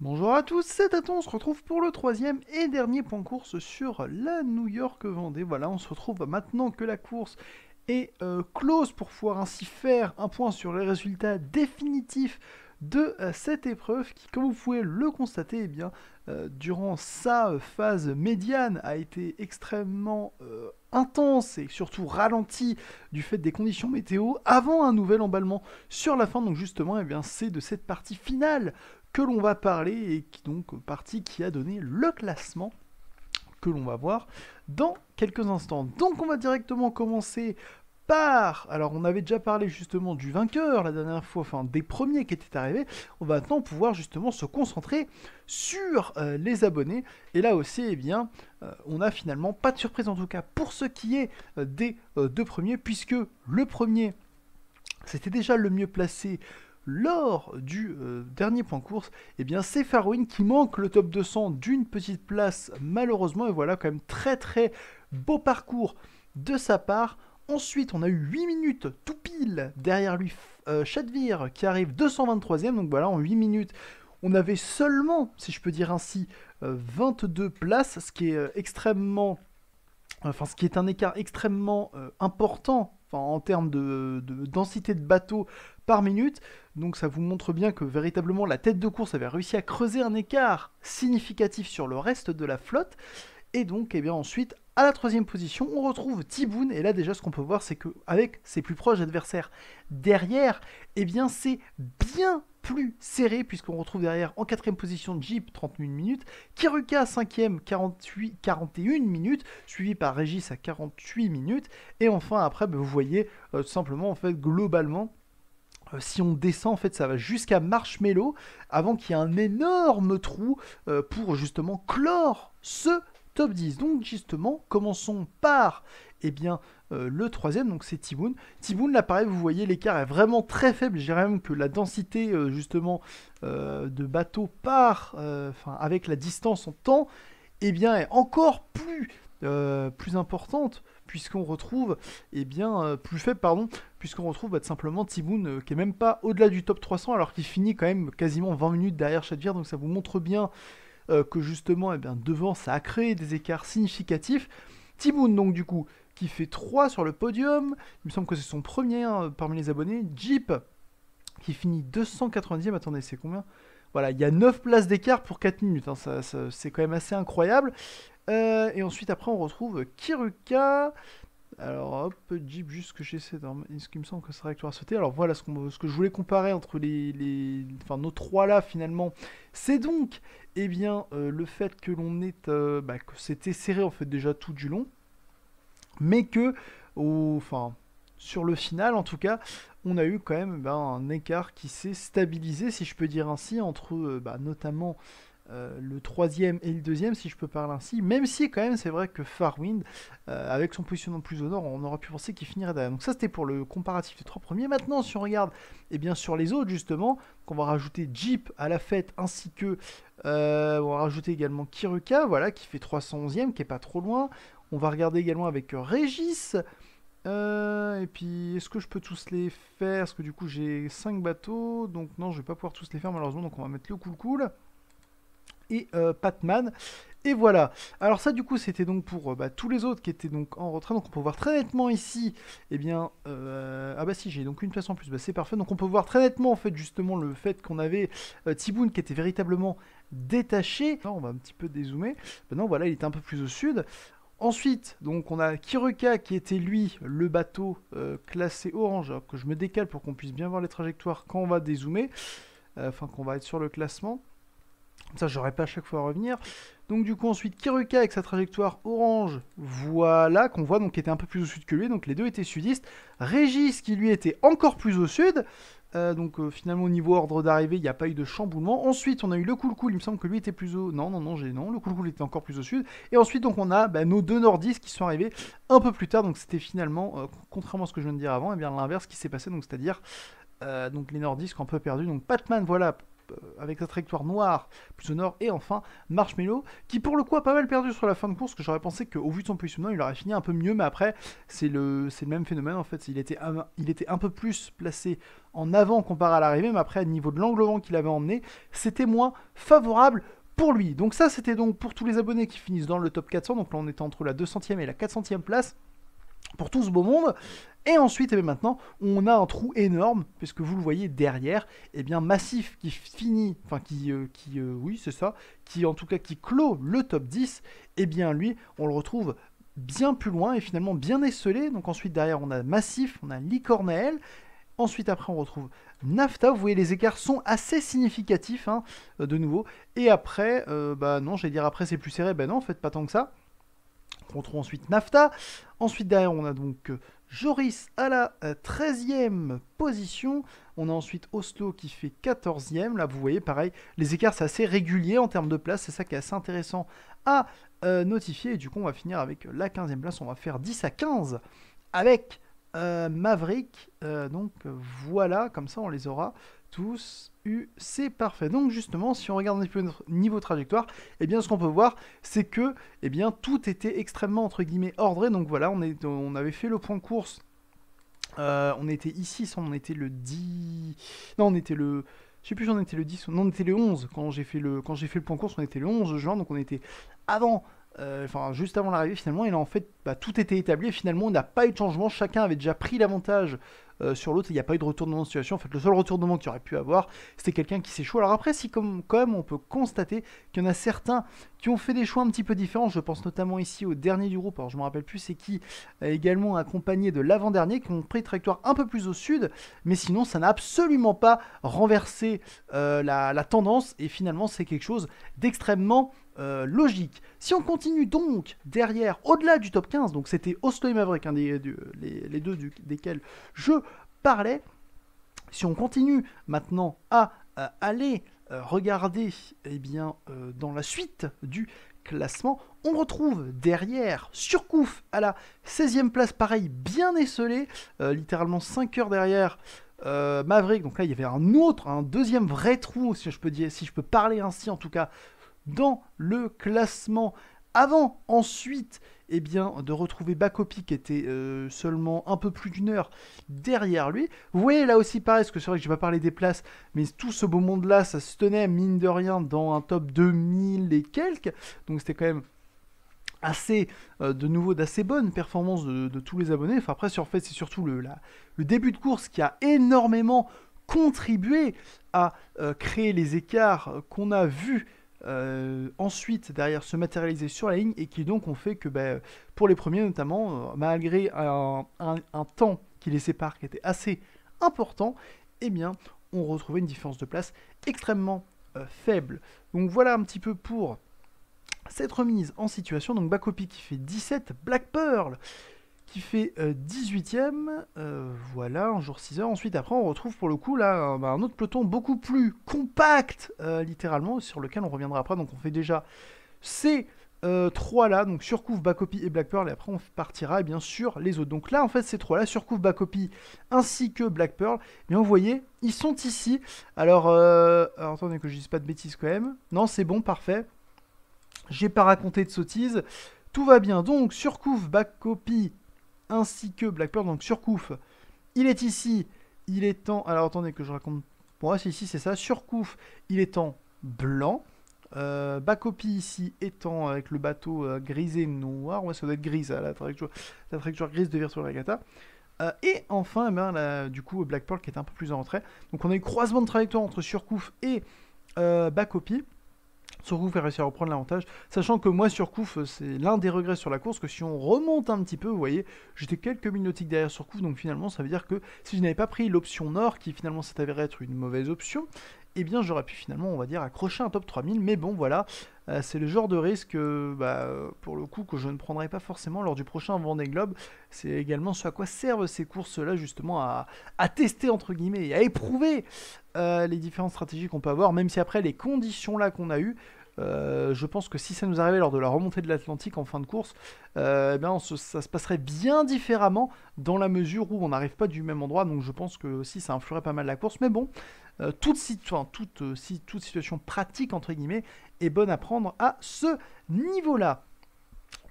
Bonjour à tous, c'est toi. on se retrouve pour le troisième et dernier point course sur la New York Vendée. Voilà, on se retrouve maintenant que la course est euh, close pour pouvoir ainsi faire un point sur les résultats définitifs de euh, cette épreuve qui, comme vous pouvez le constater, eh bien, euh, durant sa phase médiane a été extrêmement intense et surtout ralenti du fait des conditions météo avant un nouvel emballement sur la fin. Donc justement, eh bien, c'est de cette partie finale que l'on va parler et qui donc partie qui a donné le classement que l'on va voir dans quelques instants. Donc on va directement commencer par... Alors on avait déjà parlé justement du vainqueur la dernière fois, enfin des premiers qui étaient arrivés. On va maintenant pouvoir justement se concentrer sur euh, les abonnés. Et là aussi, eh bien, euh, on a finalement pas de surprise en tout cas pour ce qui est euh, des deux premiers, puisque le premier, c'était déjà le mieux placé lors du euh, dernier point course, eh bien c'est Farouin qui manque le top 200 d'une petite place malheureusement et voilà quand même très très beau parcours de sa part. Ensuite, on a eu 8 minutes tout pile derrière lui euh, Chadvir qui arrive 223e donc voilà en 8 minutes on avait seulement, si je peux dire ainsi, 22 euh, places, ce qui est extrêmement Enfin, ce qui est un écart extrêmement important en termes de, densité de bateaux par minute. Donc ça vous montre bien que véritablement la tête de course avait réussi à creuser un écart significatif sur le reste de la flotte. Et donc, eh bien, ensuite, à la troisième position, on retrouve Tiboun. Et là, déjà, ce qu'on peut voir, c'est qu'avec ses plus proches adversaires derrière, eh bien, c'est bien plus serré, puisqu'on retrouve derrière en quatrième position Jeep, 31 minutes, Kiruka, cinquième, 48, 41 minutes, suivi par Régis à 48 minutes, et enfin après, ben, vous voyez euh, simplement, en fait, globalement, euh, si on descend, en fait, ça va jusqu'à Marshmello avant qu'il y ait un énorme trou euh, pour justement clore ce top 10. Donc, justement, commençons par eh bien, euh, le troisième, donc c'est Tiboun. Tiboun, là pareil, vous voyez, l'écart est vraiment très faible. Je dirais même que la densité, euh, justement, euh, de bateaux, par, enfin, avec la distance en temps, eh bien, est encore plus, plus importante, puisqu'on retrouve, eh bien, plus faible, pardon, puisqu'on retrouve bah, simplement Tiboun qui est même pas au-delà du top 300, alors qu'il finit quand même quasiment 20 minutes derrière Chadvir, donc ça vous montre bien que justement, eh bien, devant, ça a créé des écarts significatifs. Tiboun, donc, du coup, qui fait 3 sur le podium. Il me semble que c'est son premier hein, parmi les abonnés. Jeep, qui finit 290e. Attendez, c'est combien Voilà, il y a 9 places d'écart pour 4 minutes. Hein, ça, c'est quand même assez incroyable. Euh, et ensuite, après, on retrouve Kiruka. Alors, hop, Jeep, juste que j'essaie. Ce qui me semble que ça réactoire sauter. Alors, voilà ce, que je voulais comparer entre les, enfin, nos trois là, finalement. C'est donc, eh bien, euh, le fait que l'on est. Euh, bah, que c'était serré, en fait, déjà tout du long mais que, enfin, sur le final en tout cas, on a eu quand même ben, un écart qui s'est stabilisé, si je peux dire ainsi, entre euh, bah, notamment euh, le troisième et le deuxième, si je peux parler ainsi, même si quand même c'est vrai que Farwind, euh, avec son positionnement plus au nord, on aurait pu penser qu'il finirait derrière. Donc ça c'était pour le comparatif des trois premiers. Maintenant, si on regarde eh bien, sur les autres justement, qu'on va rajouter Jeep à la fête, ainsi que on va rajouter également Kiruka, voilà, qui fait 311e, e, qui est pas trop loin. On va regarder également avec euh, Régis. Euh, et puis, est-ce que je peux tous les faire Parce que du coup, j'ai 5 bateaux. Donc, non, je vais pas pouvoir tous les faire malheureusement. Donc, on va mettre le cool cool. Et euh, Patman. Et voilà. Alors ça, du coup, c'était donc pour bah, tous les autres qui étaient donc en retrait. Donc on peut voir très nettement ici, eh bien, ah bah si, j'ai donc une place en plus. Bah, c'est parfait. Donc on peut voir très nettement en fait justement le fait qu'on avait euh, qui était véritablement détaché. Ah, on va un petit peu dézoomer. Maintenant, voilà, il était un peu plus au sud. Ensuite, donc on a Kiruka qui était lui le bateau euh, classé orange, Alors que je me décale pour qu'on puisse bien voir les trajectoires quand on va dézoomer, euh, enfin qu'on va être sur le classement. Ça, j'aurais pas à chaque fois à revenir. Donc du coup, ensuite, Kiruka avec sa trajectoire orange, voilà, qu'on voit, donc qui était un peu plus au sud que lui, donc les deux étaient sudistes. Régis, qui lui était encore plus au sud, euh, donc euh, finalement au niveau ordre d'arrivée, il n'y a pas eu de chamboulement. Ensuite, on a eu le cool cool, il me semble que lui était plus au non non non, j'ai non, le cool cool était encore plus au sud. Et ensuite donc on a bah, nos deux Nordis qui sont arrivés un peu plus tard. Donc c'était finalement euh, contrairement à ce que je viens de dire avant, et eh bien l'inverse qui s'est passé donc c'est-à-dire donc les nordistes ont un peu perdu. Donc Batman voilà euh, avec sa trajectoire noire plus au nord, et enfin Marshmello, qui pour le coup a pas mal perdu sur la fin de course, que j'aurais pensé qu'au vu de son positionnement, il aurait fini un peu mieux, mais après, c'est le, le même phénomène en fait, il était, un, il était un peu plus placé en avant comparé à l'arrivée, mais après, au niveau de l'angle vent qu'il avait emmené, c'était moins favorable pour lui. Donc ça, c'était donc pour tous les abonnés qui finissent dans le top 400, donc là on était entre la 200e et la 400e place pour tout ce beau monde. Et ensuite, et eh maintenant, on a un trou énorme, puisque vous le voyez derrière, et eh bien massif qui finit, enfin qui, euh, qui euh, oui c'est ça, qui en tout cas qui clôt le top 10, et eh bien lui, on le retrouve bien plus loin et finalement bien esselé. Donc ensuite derrière, on a massif, on a Licornelle, Ensuite après, on retrouve NAFTA. Vous voyez, les écarts sont assez significatifs, hein, de nouveau. Et après, euh, bah non, j'allais dire après c'est plus serré, ben non, en fait pas tant que ça. On trouve ensuite NAFTA. Ensuite, derrière, on a donc euh, Joris à la 13e euh, position. On a ensuite Oslo qui fait 14e. Là, vous voyez, pareil, les écarts, c'est assez régulier en termes de place. C'est ça qui est assez intéressant à euh, notifier. Et du coup, on va finir avec la 15e place. On va faire 10 à 15 avec Maverick. donc voilà, comme ça, on les aura tous eu. C'est parfait. Donc justement, si on regarde un peu notre niveau trajectoire, eh bien ce qu'on peut voir, c'est que eh bien, tout était extrêmement entre guillemets ordré. Donc voilà, on, avait fait le point de course. Euh, on était ici, on était le 10... Non, on était le... Je sais plus si on était le 10 non, on était le 11. Quand j'ai fait le, quand j'ai fait le point de course, on était le 11 juin, donc on était avant euh, enfin juste avant l'arrivée finalement, et là en fait bah, tout était établi, finalement on n'a pas eu de changement, chacun avait déjà pris l'avantage euh, sur l'autre, il n'y a pas eu de retournement de situation. En fait, le seul retournement qu'il aurait pu avoir, c'était quelqu'un qui s'échoue. Alors après, si comme, on peut constater qu'il y en a certains qui ont fait des choix un petit peu différents. Je pense notamment ici au dernier du groupe. Alors je me rappelle plus c'est qui, euh, également accompagné de l'avant-dernier, qui ont pris une trajectoire un peu plus au sud. Mais sinon, ça n'a absolument pas renversé euh, la tendance. Et finalement, c'est quelque chose d'extrêmement euh, logique. Si on continue donc derrière, au-delà du top 15, donc c'était Oslo et Maverick, les, deux desquels je parlais, si on continue maintenant à euh, aller euh, regarder eh bien, dans la suite du classement, on retrouve derrière Surcouf à la 16e place, pareil, bien esselé, littéralement 5 heures derrière Maverick, donc là il y avait un autre, un deuxième vrai trou, si je peux dire, si je peux parler ainsi en tout cas, dans le classement. Avant ensuite eh bien, de retrouver Bakopi qui était euh, seulement un peu plus d'une heure derrière lui. Vous voyez là aussi pareil, parce que c'est vrai que je vais pas parlé des places, mais tout ce beau monde-là, ça se tenait mine de rien dans un top 2000 et quelques. Donc c'était quand même assez euh, de nouveau d'assez bonne performance de, tous les abonnés. Enfin après sur fait c'est surtout le, le début de course qui a énormément contribué à euh, créer les écarts qu'on a vus euh, ensuite derrière se matérialiser sur la ligne et qui donc ont fait que ben, pour les premiers notamment, euh, malgré un, temps qui les sépare qui était assez important, Et eh bien on retrouvait une différence de place extrêmement euh, faible. Donc voilà un petit peu pour cette remise en situation. Donc Bakopi qui fait 17, Black Pearl qui fait 18ème. Euh, euh, voilà, un jour 6 heures. Ensuite, après, on retrouve pour le coup là un, bah, autre peloton beaucoup plus compact, euh, littéralement, sur lequel on reviendra après. Donc, on fait déjà ces trois là, donc Surcouf, bacopie et Black Pearl, et après on partira bien sûr les autres. Donc là, en fait, ces trois là, Surcouf, bacopie, ainsi que Black Pearl, et eh bien vous voyez, ils sont ici. Alors, attendez que je dise pas de bêtises quand même. Non, c'est bon, parfait. J'ai pas raconté de sottises. Tout va bien. Donc, Surcouf, bacopie, ainsi que Black Pearl, donc Surcouf. Il est ici, il est en, Alors attendez que je raconte... Bon, c'est ici, c'est ça. Surcouf, il est en blanc. Euh, ici étant avec le bateau euh, grisé noir. Ouais, ça doit être grise, hein, la trajectoire, la trajectoire grise de Virtua Regatta, euh, et enfin, eh ben, du coup, Black Pearl qui est un peu plus en retrait. Donc on a eu croisement de trajectoire entre Surcouf et euh, Bacopi. Surcouf a réussi à reprendre l'avantage, sachant que moi, Surcouf, c'est l'un des regrets sur la course, que si on remonte un petit peu, vous voyez, j'étais quelques minutes derrière Surcouf, donc finalement, ça veut dire que si je n'avais pas pris l'option Nord, qui finalement s'est avérée être une mauvaise option, eh bien j'aurais pu finalement, on va dire, accrocher un top 3000. Mais bon, voilà, euh, c'est le genre de risque, euh, bah, pour le coup, que je ne prendrai pas forcément lors du prochain Vendée Globe. C'est également ce à quoi servent ces courses-là, justement, à, tester, entre guillemets, et à éprouver euh, les différentes stratégies qu'on peut avoir, même si après les conditions-là qu'on a eues, je pense que si ça nous arrivait lors de la remontée de l'Atlantique en fin de course, ben ça se passerait bien différemment dans la mesure où on n'arrive pas du même endroit. Donc je pense que aussi ça influerait pas mal la course. Mais bon, euh, euh, toute, situation pratique, entre guillemets, est bonne à prendre à ce niveau-là.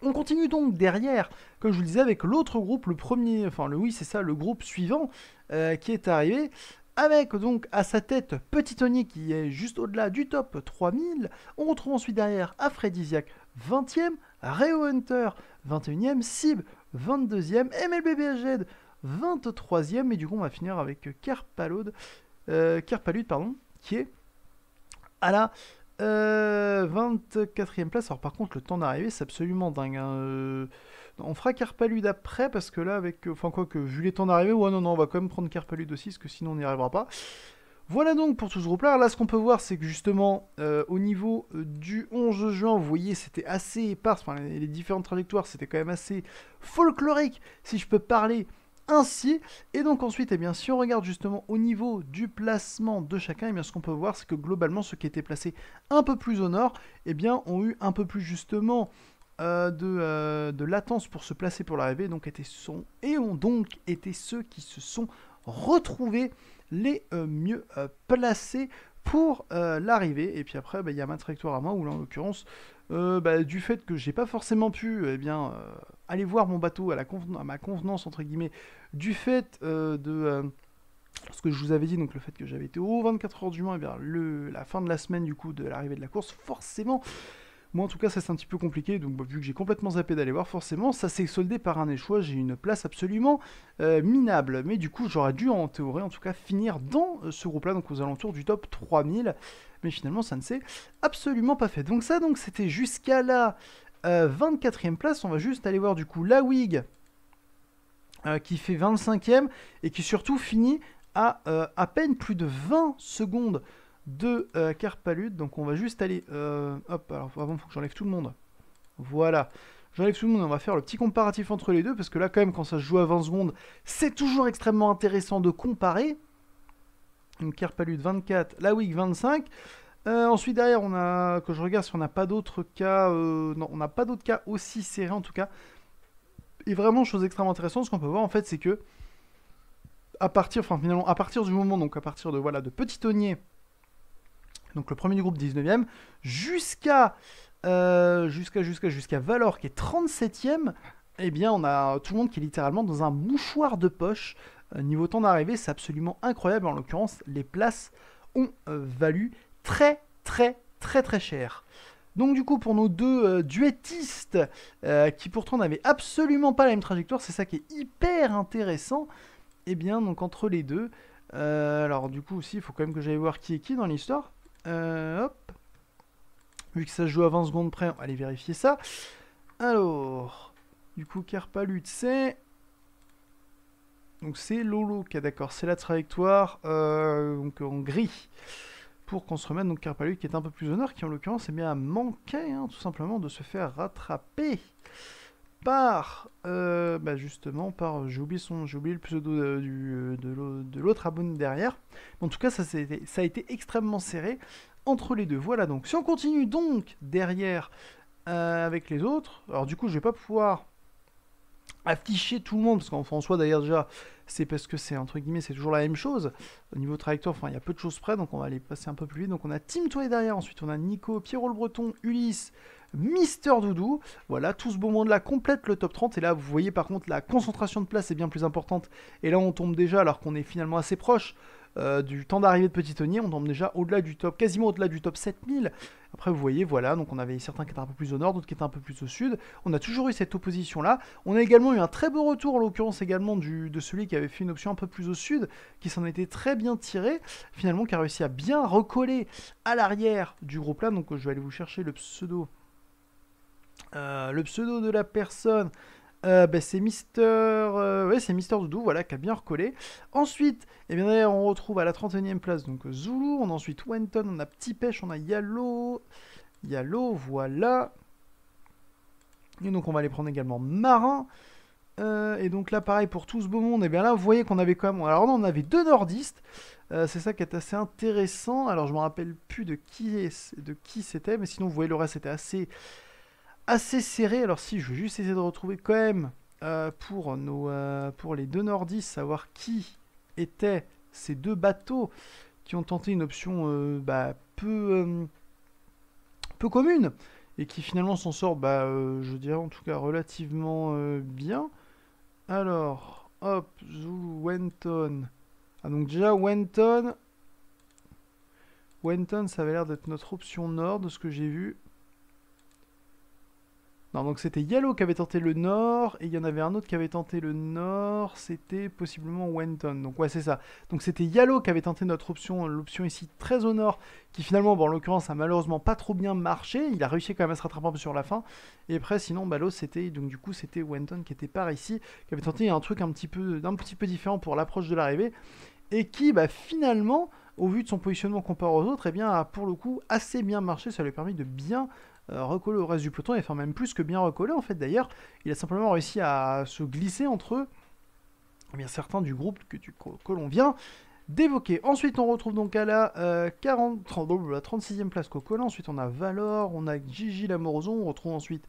On continue donc derrière, comme je vous le disais, avec l'autre groupe, le premier, enfin le oui c'est ça, le groupe suivant euh, qui est arrivé, avec donc à sa tête Petit Tony qui est juste au-delà du top 3000. On retrouve ensuite derrière Aphrodisiac 20e, Reo Hunter 21e, Sib 22e, MLBBHZ 23e, et du coup on va finir avec Carpalode euh, pardon, qui est à la 24e euh, place. Alors par contre, le temps d'arrivée, c'est absolument dingue. Hein. Euh, on fera Kerpalud après, parce que là, avec, euh, enfin quoi que, vu les temps d'arrivée, ouais non, non, on va quand même prendre Kerpalud aussi, parce que sinon on n'y arrivera pas. Voilà donc pour tout ce groupe-là. Là, ce qu'on peut voir, c'est que justement, au niveau du 11 juin, vous voyez, c'était assez épars, Enfin, les différentes trajectoires, c'était quand même assez folklorique, si je peux parler ainsi. Et donc ensuite, et eh bien, si on regarde justement au niveau du placement de chacun, et eh bien, ce qu'on peut voir, c'est que globalement, ceux qui étaient placés un peu plus au nord, et eh bien, ont eu un peu plus justement euh, euh, de, latence pour se placer pour l'arrivée, donc étaient et ont donc été ceux qui se sont retrouvés les euh, mieux placés pour euh, l'arrivée. Et puis après, bah, il y a ma trajectoire à moi, où là en l'occurrence, euh, bah, du fait que j'ai pas forcément pu euh, eh bien, aller voir mon bateau à, la à ma convenance, entre guillemets, du fait de ce que je vous avais dit, donc le fait que j'avais été au 24 heures du mois, et le, la fin de la semaine du coup de l'arrivée de la course, forcément, moi, en tout cas, ça c'est un petit peu compliqué. Donc, bah, vu que j'ai complètement zappé d'aller voir, forcément, ça s'est soldé par un échouage. J'ai une place absolument euh, minable. Mais du coup, j'aurais dû, en théorie, en tout cas, finir dans euh, ce groupe-là, donc aux alentours du top 3000. Mais finalement, ça ne s'est absolument pas fait. Donc, ça, donc, c'était jusqu'à la 24e euh, place. On va juste aller voir, du coup, la Wig. qui fait 25e et qui surtout finit à à peine plus de 20 secondes de euh, Donc on va juste aller... Euh, hop, alors avant, il faut que j'enlève tout le monde. Voilà. J'enlève tout le monde et on va faire le petit comparatif entre les deux, parce que là, quand même, quand ça se joue à 20 secondes, c'est toujours extrêmement intéressant de comparer. Donc Carpalude 24, la Week 25. ensuite derrière, on a, que je regarde si on n'a pas d'autres cas, euh, non, on n'a pas d'autres cas aussi serrés en tout cas. Et vraiment, chose extrêmement intéressante, ce qu'on peut voir en fait, c'est que à partir, enfin finalement, à partir du moment, donc à partir de voilà, de Petit Tonnier donc le premier du groupe 19e, jusqu'à euh, jusqu'à jusqu'à jusqu'à Valor qui est 37e. et eh bien, on a tout le monde qui est littéralement dans un mouchoir de poche. Euh, niveau temps d'arrivée, c'est absolument incroyable. En l'occurrence, les places ont euh, valu très très très très cher. Donc du coup, pour nos deux duettistes, qui pourtant n'avaient absolument pas la même trajectoire, c'est ça qui est hyper intéressant, et eh bien donc entre les deux, alors du coup aussi, il faut quand même que j'aille voir qui est qui dans l'histoire. Euh, hop. Vu que ça se joue à 20 secondes près, on va aller vérifier ça. Alors, du coup, Carpalut, c'est... Donc c'est Lolo qui a, d'accord, c'est la trajectoire euh, donc en gris. Pour qu'on se remette, donc Carpalut qui est un peu plus honneur qui en l'occurrence est bien, à manqué hein, tout simplement de se faire rattraper par euh, bah, justement par j'ai oublié son le pseudo de, de l'autre abonné derrière en tout cas ça, a été, ça a été extrêmement serré entre les deux voilà donc si on continue donc derrière euh, avec les autres alors du coup je vais pas pouvoir afficher tout le monde, parce qu'en François d'ailleurs déjà, c'est parce que c'est entre guillemets, c'est toujours la même chose. Au niveau trajectoire, enfin, il y a peu de choses près, donc on va les passer un peu plus vite. Donc on a Team Toy derrière, ensuite on a Nico, Pierrot le Breton, Ulysse, Mister Doudou. Voilà, tout ce beau monde là complète le top 30. Et là, vous voyez par contre, la concentration de place est bien plus importante. Et là, on tombe déjà, alors qu'on est finalement assez proche euh, du temps d'arrivée de Petit on tombe déjà au-delà du top, quasiment au-delà du top 7000. Après, vous voyez, voilà, donc on avait certains qui étaient un peu plus au nord, d'autres qui étaient un peu plus au sud. On a toujours eu cette opposition-là. On a également eu un très beau retour, en l'occurrence également, du, de celui qui avait fait une option un peu plus au sud, qui s'en était très bien tiré, finalement, qui a réussi à bien recoller à l'arrière du groupe-là. Donc, je vais aller vous chercher le pseudo. Euh, le pseudo de la personne euh, ben, c'est Mister, euh, c'est Mister Doudou, voilà, qui a bien recollé. Ensuite, eh bien on retrouve à la 31e place donc Zulu, on a ensuite Wenton, on a Petit Pêche, on a Yalo, Yalo, voilà. Et donc on va aller prendre également Marin. Euh, et donc là, pareil pour tout ce beau monde. Et eh bien là, vous voyez qu'on avait quand même. Alors, on avait deux nordistes. c'est ça qui est assez intéressant. Alors, je me rappelle plus de qui, de qui c'était, mais sinon, vous voyez, le reste était assez, assez serré. Alors si je vais juste essayer de retrouver quand même euh, pour, nos, euh, pour les deux nordistes, savoir qui étaient ces deux bateaux qui ont tenté une option euh, bah, peu, peu commune et qui finalement s'en sort, bah, je dirais en tout cas relativement bien. Alors, hop, Zulu Wenton. Ah donc déjà Wenton, Wenton ça avait l'air d'être notre option nord de ce que j'ai vu donc c'était Yellow qui avait tenté le nord, et il y en avait un autre qui avait tenté le nord, c'était possiblement Wenton. Donc ouais, c'est ça. Donc c'était Yellow qui avait tenté notre option, l'option ici très au nord, qui finalement, en l'occurrence, a malheureusement pas trop bien marché. Il a réussi quand même à se rattraper un peu sur la fin. Et après, sinon, bah, c'était, donc du coup, c'était Wenton qui était par ici, qui avait tenté un truc un petit peu, un petit peu différent pour l'approche de l'arrivée, et qui, bah, finalement au vu de son positionnement comparé aux autres, eh bien, a pour le coup assez bien marché. Ça lui a permis de bien euh, recoller au reste du peloton et enfin même plus que bien recoller. En fait, d'ailleurs, il a simplement réussi à se glisser entre eh bien certains du groupe que l'on vient d'évoquer. Ensuite, on retrouve donc à euh, oh, la, la 36e place Cocola. Ensuite, on a Valor, on a Gigi Lamoroson. On retrouve ensuite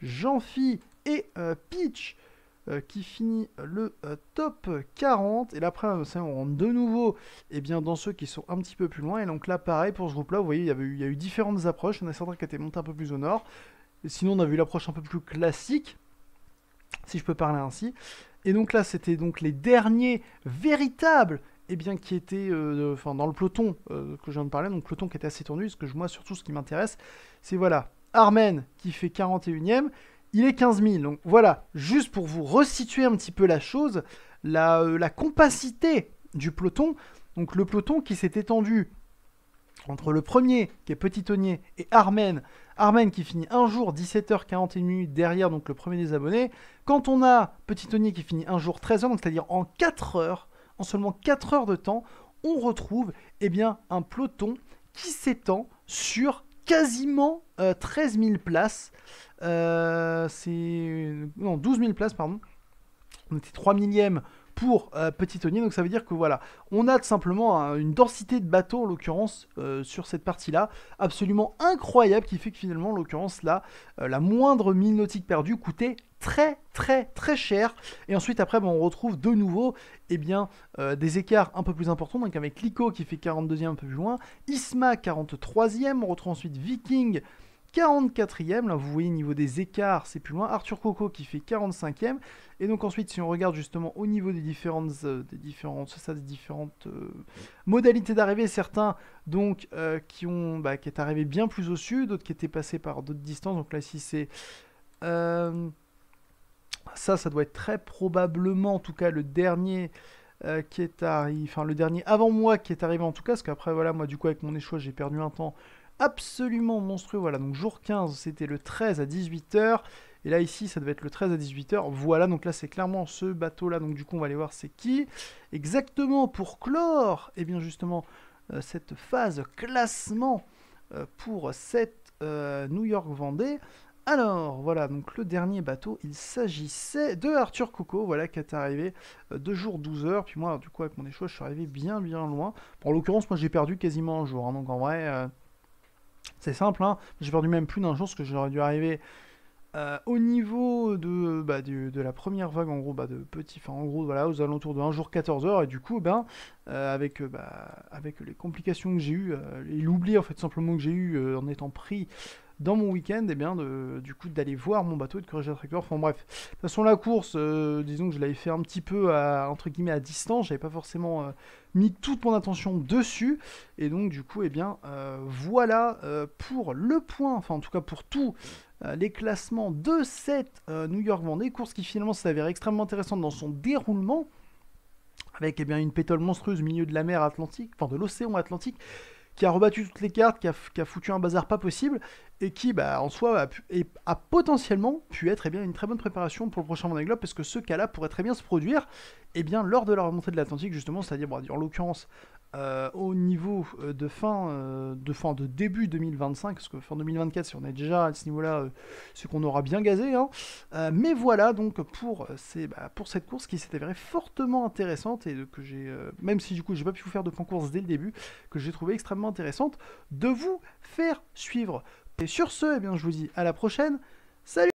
Jean-Phi et euh, Peach euh, qui finit le euh, top 40. Et là, après, euh, on rentre de nouveau et eh bien, dans ceux qui sont un petit peu plus loin. Et donc là, pareil, pour ce groupe-là, vous voyez, il y, avait il y a eu différentes approches. Il y en a certains qui étaient montés un peu plus au nord. Et sinon, on a vu l'approche un peu plus classique, si je peux parler ainsi. Et donc là, c'était donc les derniers véritables Et eh bien, qui étaient enfin, dans le peloton que je viens de parler, donc peloton qui était assez tendu, parce que moi, surtout, ce qui m'intéresse, c'est voilà, Armen qui fait 41ème, il est 15 000. Donc voilà, juste pour vous resituer un petit peu la chose, la, euh, la compacité du peloton, donc le peloton qui s'est étendu entre le premier, qui est Petit Tonnier, et Armen, Armen qui finit un jour 17h41 derrière donc le premier des abonnés, quand on a Petit Tonnier qui finit un jour 13h, c'est-à-dire en 4 heures, en seulement 4 heures de temps, on retrouve eh bien, un peloton qui s'étend sur quasiment 13 euh, 000 places. Euh, c'est. Non, 12 000 places, pardon. On était 3 millième pour euh, Petit Tony. Donc ça veut dire que voilà, on a simplement une densité de bateaux en l'occurrence euh, sur cette partie-là absolument incroyable qui fait que finalement en l'occurrence là, euh, la moindre mine nautique perdue coûtait très très très cher et ensuite après ben, on retrouve de nouveau eh bien, des écarts un peu plus importants donc avec Lico qui fait 42e un peu plus loin Isma 43e on retrouve ensuite Viking 44e. Là, vous voyez, au niveau des écarts, c'est plus loin. Arthur Coco qui fait 45e. Et donc, ensuite, si on regarde justement au niveau des différentes, euh, des différentes, différentes euh, modalités d'arrivée, certains donc euh, qui ont arrivés bah, qui est arrivé bien plus au sud, d'autres qui étaient passés par d'autres distances. Donc là, si c'est. ça, ça doit être très probablement, en tout cas, le dernier. qui est arrivé, enfin le dernier avant moi qui est arrivé en tout cas, parce qu'après voilà, moi du coup avec mon écho j'ai perdu un temps, absolument monstrueux. Voilà, donc jour 15, c'était le 13 à 18h. Et là, ici, ça devait être le 13 à 18h. Voilà, donc là, c'est clairement ce bateau-là. Donc, du coup, on va aller voir c'est qui. Exactement, pour clore, et eh bien, justement, euh, cette phase classement euh, pour cette euh, New York-Vendée. Alors, voilà, donc le dernier bateau, il s'agissait de Arthur Coco, voilà, qui est arrivé de jours 12 h Puis moi, du coup, avec mon écho je suis arrivé bien, bien loin. en l'occurrence, moi, j'ai perdu quasiment un jour. Hein. donc, en vrai... C'est simple, hein. J'ai perdu même plus d'un jour, ce que j'aurais dû arriver euh, au niveau de, bah, de la première vague, en gros, bah, de petits, en gros, voilà, aux alentours de 1 jour 14 heures, et du coup, ben, euh, avec, bah, avec les complications que j'ai eues, euh, et l'oubli, en fait, simplement que j'ai eu en étant pris dans mon week-end, eh bien, du coup, d'aller voir mon bateau et de corriger le tracker. Enfin bref, de toute façon, la course, euh, disons que je l'avais fait un petit peu à, entre guillemets, à distance. J'avais pas forcément euh, mis toute mon attention dessus. Et donc, du coup, eh bien, euh, voilà pour le point, enfin, en tout cas, pour tous les classements de cette New York Vendée, course qui finalement s'avère extrêmement intéressante dans son déroulement, avec eh bien, une pétole monstrueuse au milieu de la mer Atlantique, enfin de l'océan Atlantique, qui a rebattu toutes les cartes, qui a, foutu un bazar pas possible, et qui, bah, en soi, a, potentiellement pu être eh bien, une très bonne préparation pour le prochain Vendée Globe, parce que ce cas-là pourrait très bien se produire eh bien, lors de la remontée de l'Atlantique, justement, c'est-à-dire, en l'occurrence, euh, au niveau euh, de fin, euh, de fin de début 2025, parce que fin 2024, si on est déjà à ce niveau-là, c'est qu'on aura bien gazé. Hein. mais voilà donc pour, ces, bah, pour cette course qui s'est avérée fortement intéressante et que j'ai, même si du coup j'ai pas pu vous faire de concours dès le début, que j'ai trouvé extrêmement intéressante de vous faire suivre. Et sur ce, eh bien, je vous dis à la prochaine. Salut